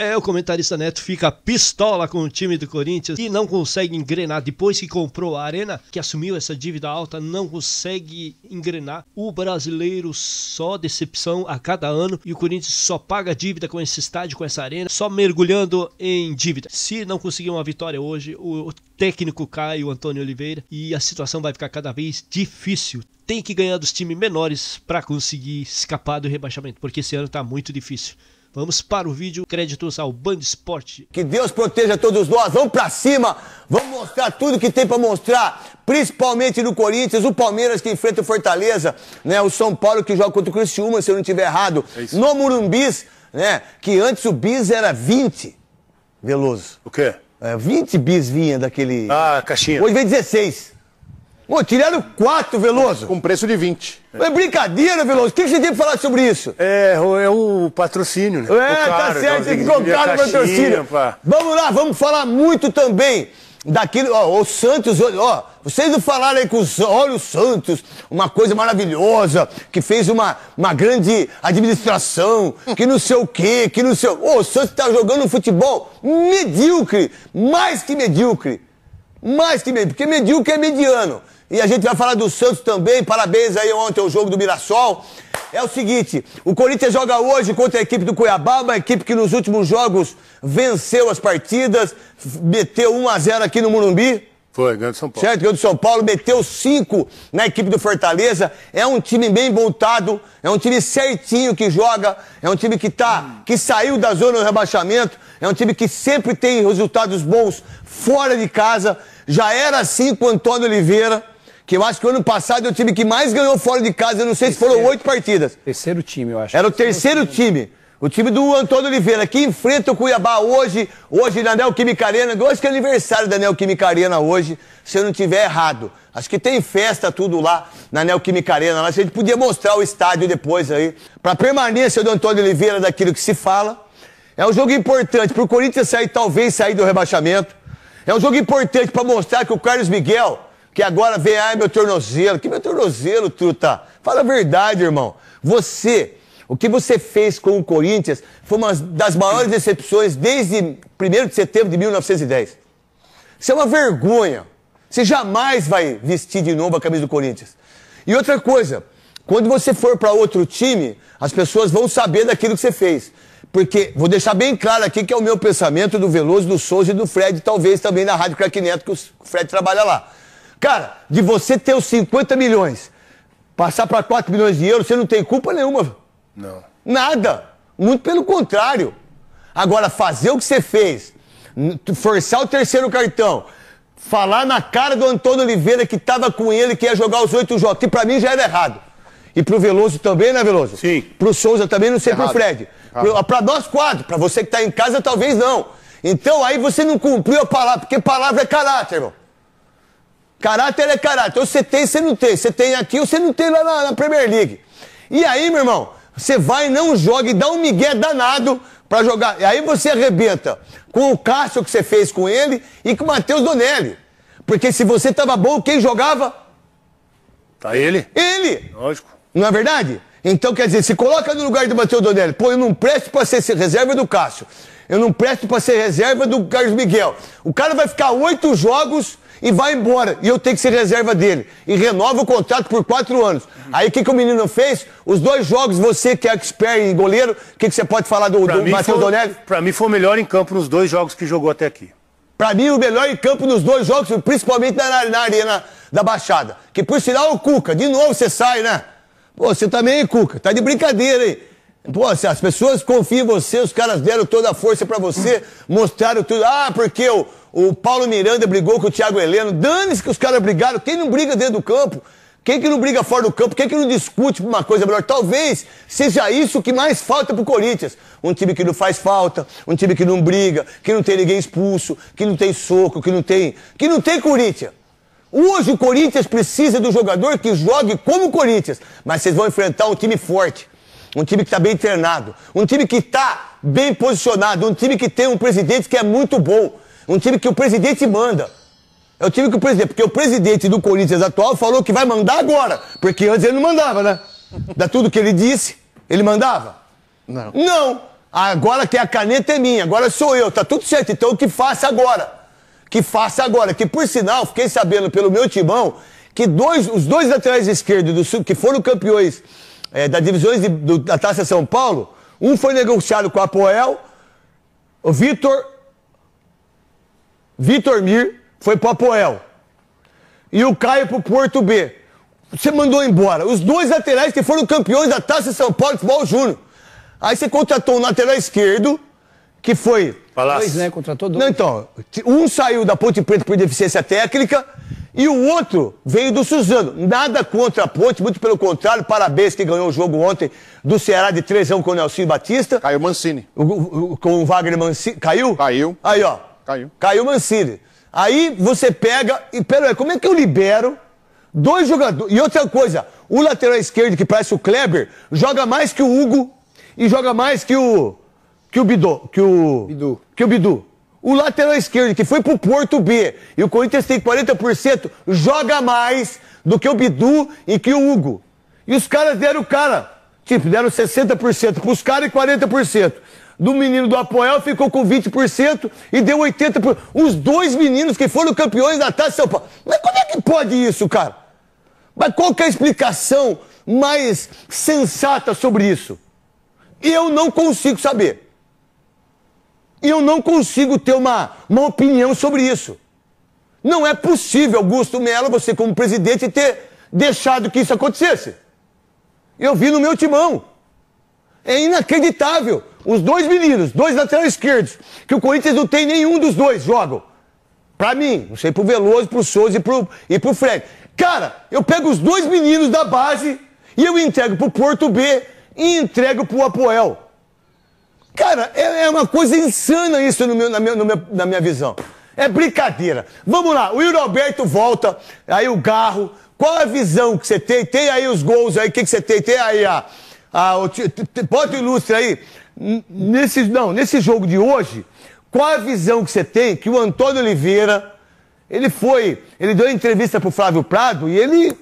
É, o comentarista Neto fica pistola com o time do Corinthians e não consegue engrenar. Depois que comprou a Arena, que assumiu essa dívida alta, não consegue engrenar. O brasileiro só decepção a cada ano e o Corinthians só paga dívida com esse estádio, com essa arena, só mergulhando em dívida. Se não conseguir uma vitória hoje, o técnico cai, o Antônio Oliveira, e a situação vai ficar cada vez difícil tem que ganhar dos times menores para conseguir escapar do rebaixamento, porque esse ano está muito difícil. Vamos para o vídeo, créditos ao Band Esporte. Que Deus proteja todos nós, vamos para cima, vamos mostrar tudo que tem para mostrar, principalmente no Corinthians, o Palmeiras que enfrenta o Fortaleza, né, o São Paulo que joga contra o Criciúma, se eu não estiver errado, é no Murumbis, né, que antes o bis era 20, Veloso. O quê? É, 20 bis vinha daquele... Ah, caixinha. Hoje vem 16. Pô, tiraram quatro, Veloso. Com preço de 20. É brincadeira, Veloso. O que você tem pra falar sobre isso? É, é o patrocínio, né? É, tá caro, tá certo, tem que comprar o tá patrocínio. Pá. Vamos lá, vamos falar muito também daquilo Ó, o Santos, ó, vocês não falaram aí com os. Olha o Santos, uma coisa maravilhosa, que fez uma, uma grande administração, que não sei o quê, que não sei. Ô, o Santos tá jogando um futebol medíocre, mais que medíocre. Mais que medíocre, porque medíocre é mediano. E a gente vai falar do Santos também. Parabéns aí ontem ao jogo do Mirassol. É o seguinte, o Corinthians joga hoje contra a equipe do Cuiabá, uma equipe que nos últimos jogos venceu as partidas, meteu 1 a 0 aqui no Morumbi. Foi, ganhou do São Paulo. Certo, ganhou do São Paulo, meteu 5 na equipe do Fortaleza. É um time bem voltado, é um time certinho que joga, é um time que tá, que saiu da zona do rebaixamento, é um time que sempre tem resultados bons fora de casa. Já era assim com o Antônio Oliveira que eu acho que o ano passado é o time que mais ganhou fora de casa, eu não sei terceiro, se foram oito partidas. Terceiro time, eu acho. Era o terceiro, terceiro time. time. O time do Antônio Oliveira, que enfrenta o Cuiabá hoje, hoje na Neoquimicarena, hoje que é aniversário da Neoquimicarena hoje, se eu não tiver errado. Acho que tem festa tudo lá na Neoquimicarena, lá a gente podia mostrar o estádio depois aí, para permanência do Antônio Oliveira daquilo que se fala. É um jogo importante para o Corinthians sair, talvez sair do rebaixamento. É um jogo importante para mostrar que o Carlos Miguel que agora vem, ai, meu tornozelo. Que meu tornozelo, truta? Fala a verdade, irmão. Você, o que você fez com o Corinthians foi uma das maiores decepções desde 1 de setembro de 1910. Isso é uma vergonha. Você jamais vai vestir de novo a camisa do Corinthians. E outra coisa, quando você for para outro time, as pessoas vão saber daquilo que você fez. Porque, vou deixar bem claro aqui que é o meu pensamento do Veloso, do Souza e do Fred, talvez também na Rádio Crack Neto, que o Fred trabalha lá. Cara, de você ter os 50 milhões, passar para 4 milhões de euros, você não tem culpa nenhuma. Não. Nada. Muito pelo contrário. Agora, fazer o que você fez, forçar o terceiro cartão, falar na cara do Antônio Oliveira que estava com ele, que ia jogar os oito jogos, que para mim já era errado. E pro Veloso também, né, Veloso? Sim. Pro Souza também, não sei errado. pro Fred. Para nós quatro, para você que tá em casa, talvez não. Então aí você não cumpriu a palavra, porque palavra é caráter, irmão. Caráter é caráter. Ou então, você tem, você não tem. Você tem aqui, ou você não tem lá na, na Premier League. E aí, meu irmão, você vai, não joga e dá um migué danado para jogar. E aí você arrebenta com o Cássio que você fez com ele e com o Matheus Donelli. Porque se você tava bom, quem jogava? Tá ele. Ele! Lógico. Não é verdade? Então, quer dizer, se coloca no lugar do Matheus Donelli. Pô, eu não presto para ser reserva do Cássio. Eu não presto para ser reserva do Carlos Miguel. O cara vai ficar oito jogos e vai embora. E eu tenho que ser reserva dele. E renova o contrato por quatro anos. Aí o que, que o menino fez? Os dois jogos, você que é expert em goleiro, o que, que você pode falar do, do Matheus Donelli? Para mim foi o melhor em campo nos dois jogos que jogou até aqui. Para mim, o melhor em campo nos dois jogos, principalmente na, na, na Arena da Baixada. Que por sinal, o Cuca, de novo você sai, né? Pô, você também, tá Cuca, tá de brincadeira, hein? Pô, se as pessoas confiam em você, os caras deram toda a força para você, mostraram tudo. Ah, porque o, o Paulo Miranda brigou com o Thiago Heleno. Dane-se que os caras brigaram. Quem não briga dentro do campo? Quem que não briga fora do campo? Quem que não discute uma coisa melhor? Talvez seja isso que mais falta pro Corinthians. Um time que não faz falta, um time que não briga, que não tem ninguém expulso, que não tem soco, que não tem. Que não tem Corinthians. Hoje o Corinthians precisa do jogador que jogue como o Corinthians, mas vocês vão enfrentar um time forte, um time que está bem treinado, um time que está bem posicionado, um time que tem um presidente que é muito bom, um time que o presidente manda. É o time que o presidente, porque o presidente do Corinthians atual falou que vai mandar agora, porque antes ele não mandava, né? Da tudo que ele disse, ele mandava? Não. Não. Agora que a caneta é minha, agora sou eu, tá tudo certo, então o que faça agora? que faça agora. Que por sinal, fiquei sabendo pelo meu timão que dois, os dois laterais esquerdos do Sul, que foram campeões é, eh, da divisões de, do, da Taça São Paulo, um foi negociado com a Apoel, o Vitor. Vitor Mir foi para Apoel. E o Caio para o Porto B. Você mandou embora. Os dois laterais que foram campeões da Taça São Paulo de Futebol Júnior. Aí você contratou um lateral esquerdo, que foi falasse Dois, né? Contratou dois. Não, então, um saiu da Ponte Preta por deficiência técnica e o outro veio do Suzano. Nada contra a Ponte, muito pelo contrário, parabéns que ganhou o jogo ontem do Ceará de 3 com o Nelson Batista. Caiu Mancini. O, o, com o Wagner Mancini. Caiu? Caiu. Aí, ó. Caiu. Caiu Mancini. Aí você pega e, peraí, como é que eu libero dois jogadores? E outra coisa, o lateral esquerdo, que parece o Kleber, joga mais que o Hugo e joga mais que o que o Bidu, que o Bidu, que o Bidu, o lateral esquerdo que foi pro Porto B e o Corinthians tem 40%, joga mais do que o Bidu e que o Hugo. E os caras deram o cara, tipo, deram 60% pros caras e 40% do menino do Apoel ficou com 20% e deu 80%. Os dois meninos que foram campeões da Taça São Paulo. Mas como é que pode isso, cara? Mas qual que é a explicação mais sensata sobre isso? Eu não consigo saber. E eu não consigo ter uma, uma opinião sobre isso. Não é possível, Augusto Mello, você como presidente, ter deixado que isso acontecesse. Eu vi no meu timão. É inacreditável. Os dois meninos, dois laterais esquerdos, que o Corinthians não tem nenhum dos dois, jogam. Pra mim, não sei pro Veloso, pro Souza e pro, e pro Fred. Cara, eu pego os dois meninos da base e eu entrego pro Porto B e entrego pro Apoel. Cara, é, é uma coisa insana isso no meu, na, minha, na minha visão. É brincadeira. Vamos lá, o Yuri Alberto volta, aí o Garro. Qual a visão que você tem? Tem aí os gols aí, o que, que você tem? Tem aí a. a o, bota o ilustre aí. Nesse, não, nesse jogo de hoje, qual a visão que você tem que o Antônio Oliveira. Ele foi, ele deu entrevista pro Flávio Prado e ele.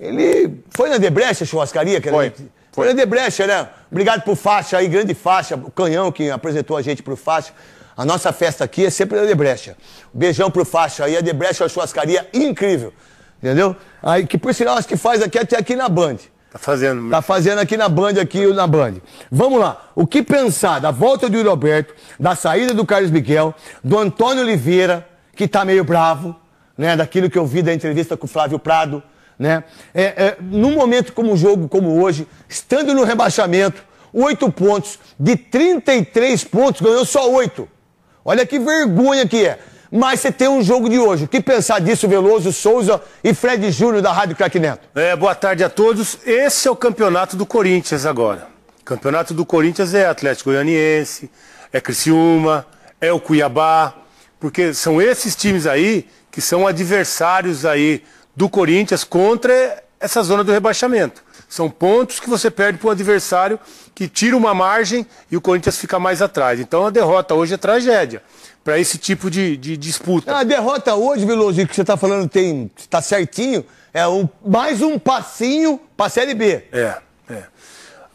Ele. Foi na Debrecha, churrascaria? Que era, foi, foi. foi na Debrecha, né? Obrigado pro Faixa aí, grande Faixa, o Canhão que apresentou a gente pro Faixa. A nossa festa aqui é sempre a Debrecha. Beijão pro Faixa aí, a Debrecha é uma churrascaria incrível. Entendeu? Aí, que por sinal, acho que faz aqui até aqui na Band. Tá fazendo. Tá fazendo aqui na Band, aqui na Band. Vamos lá. O que pensar da volta do Roberto, da saída do Carlos Miguel, do Antônio Oliveira, que tá meio bravo, né? Daquilo que eu vi da entrevista com o Flávio Prado. Né? É, é, num momento como um jogo como hoje, estando no rebaixamento, oito pontos, de 33 pontos, ganhou só oito. Olha que vergonha que é. Mas você tem um jogo de hoje. O que pensar disso, Veloso, Souza e Fred Júnior da Rádio Crack Neto? É, boa tarde a todos. Esse é o campeonato do Corinthians agora. campeonato do Corinthians é Atlético Goianiense, é Criciúma, é o Cuiabá, porque são esses times aí que são adversários aí do Corinthians contra essa zona do rebaixamento. São pontos que você perde para um adversário que tira uma margem e o Corinthians fica mais atrás. Então a derrota hoje é tragédia para esse tipo de, de disputa. a derrota hoje, Veloso, que você está falando tem está certinho, é mais um passinho para a Série B. É, é.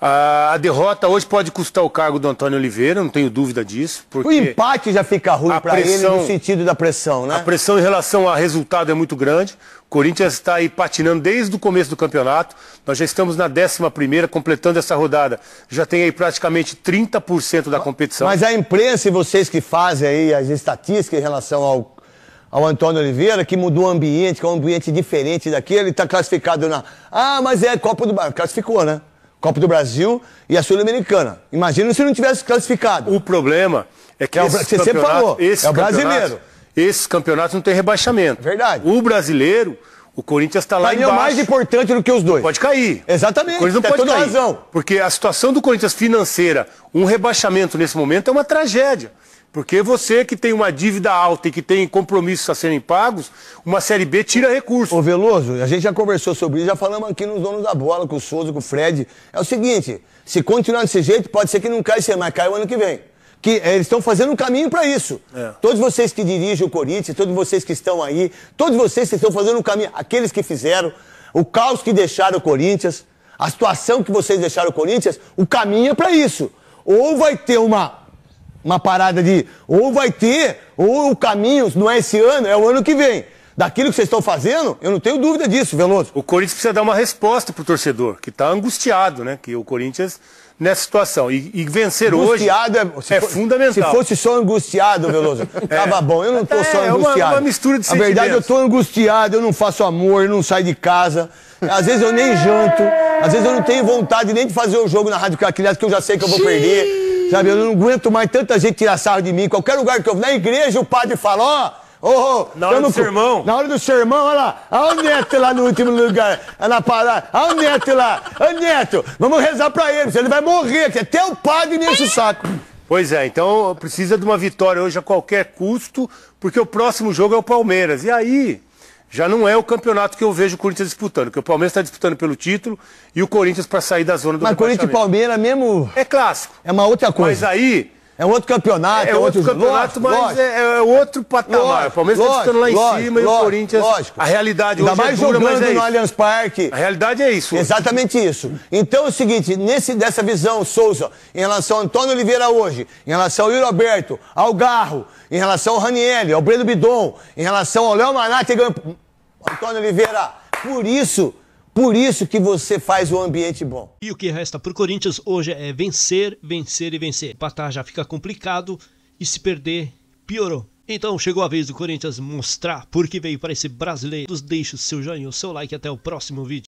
A derrota hoje pode custar o cargo do Antônio Oliveira, não tenho dúvida disso. Porque o empate já fica ruim para ele no sentido da pressão, né? A pressão em relação ao resultado é muito grande. O Corinthians está aí patinando desde o começo do campeonato. Nós já estamos na 11, completando essa rodada. Já tem aí praticamente 30% da competição. Mas a imprensa e vocês que fazem aí as estatísticas em relação ao, ao Antônio Oliveira, que mudou o ambiente, que é um ambiente diferente daquele, está classificado na. Ah, mas é Copa do Brasil. Classificou, né? Copa do Brasil e a Sul-Americana. Imagina se não tivesse classificado. O problema é que é o você sempre falou, é o brasileiro. Esses campeonatos não tem rebaixamento. Verdade. O brasileiro, o Corinthians está lá embaixo. é mais importante do que os dois. Não pode cair. Exatamente. O Corinthians não pode toda cair. Razão. Porque a situação do Corinthians financeira, um rebaixamento nesse momento é uma tragédia. Porque você que tem uma dívida alta e que tem compromissos a serem pagos, uma Série B tira recursos. Ô Veloso, a gente já conversou sobre isso, já falamos aqui nos donos da bola, com o Souza, com o Fred. É o seguinte, se continuar desse jeito, pode ser que não caia esse mas caia o ano que vem. Que é, eles estão fazendo um caminho para isso. É. Todos vocês que dirigem o Corinthians, todos vocês que estão aí, todos vocês que estão fazendo um caminho, aqueles que fizeram, o caos que deixaram o Corinthians, a situação que vocês deixaram o Corinthians, o caminho é para isso. Ou vai ter uma uma parada de ou vai ter, ou o caminho, não é esse ano, é o ano que vem. Daquilo que vocês estão fazendo, eu não tenho dúvida disso, Veloso. O Corinthians precisa dar uma resposta pro torcedor, que está angustiado, né? Que o Corinthians nessa situação. E, e vencer angustiado hoje é, é for, fundamental. Se fosse só angustiado, Veloso, é. tava bom. Eu não tô é, só angustiado. É uma, uma mistura de A verdade, eu tô angustiado, eu não faço amor, eu não saio de casa. Às vezes eu nem janto, às vezes eu não tenho vontade nem de fazer o jogo na Rádio Caquilhado, que eu já sei que eu vou perder. Sabe, eu não aguento mais tanta gente tirar sarro de mim. Qualquer lugar que eu vou, na igreja, o padre fala, ó. Oh, Oh, na hora do sermão. Na hora do sermão, olha lá. Olha ah, o Neto lá no último lugar, é na parada. Olha ah, o Neto lá. Olha ah, o Neto, vamos rezar pra ele, ele vai morrer. Até o padre nesse saco. Pois é, então precisa de uma vitória hoje a qualquer custo, porque o próximo jogo é o Palmeiras. E aí, já não é o campeonato que eu vejo o Corinthians disputando, que o Palmeiras está disputando pelo título e o Corinthians para sair da zona do Mas Corinthians e Palmeiras mesmo. É clássico. É uma outra coisa. Mas aí. É um outro campeonato, é, é outro, outro campeonato, lógico, mas lógico. É, é, outro patamar. Lógico, o Palmeiras está disputando lá em cima e o Corinthians. Lógico. A realidade Ainda hoje é mais é dura, jogando mas é no Allianz Parque. A realidade é isso. Exatamente hoje. isso. Então é o seguinte, nesse, dessa visão, Souza, em relação ao Antônio Oliveira hoje, em relação ao Yuri Alberto, ao Garro, em relação ao Raniel, ao Breno Bidon, em relação ao Léo Maná, que ganhou Antônio Oliveira, por isso, por isso que você faz o ambiente bom. E o que resta para o Corinthians hoje é vencer, vencer e vencer. Empatar já fica complicado e se perder, piorou. Então chegou a vez do Corinthians mostrar por que veio para esse brasileiro. Deixe o seu joinha, o seu like até o próximo vídeo.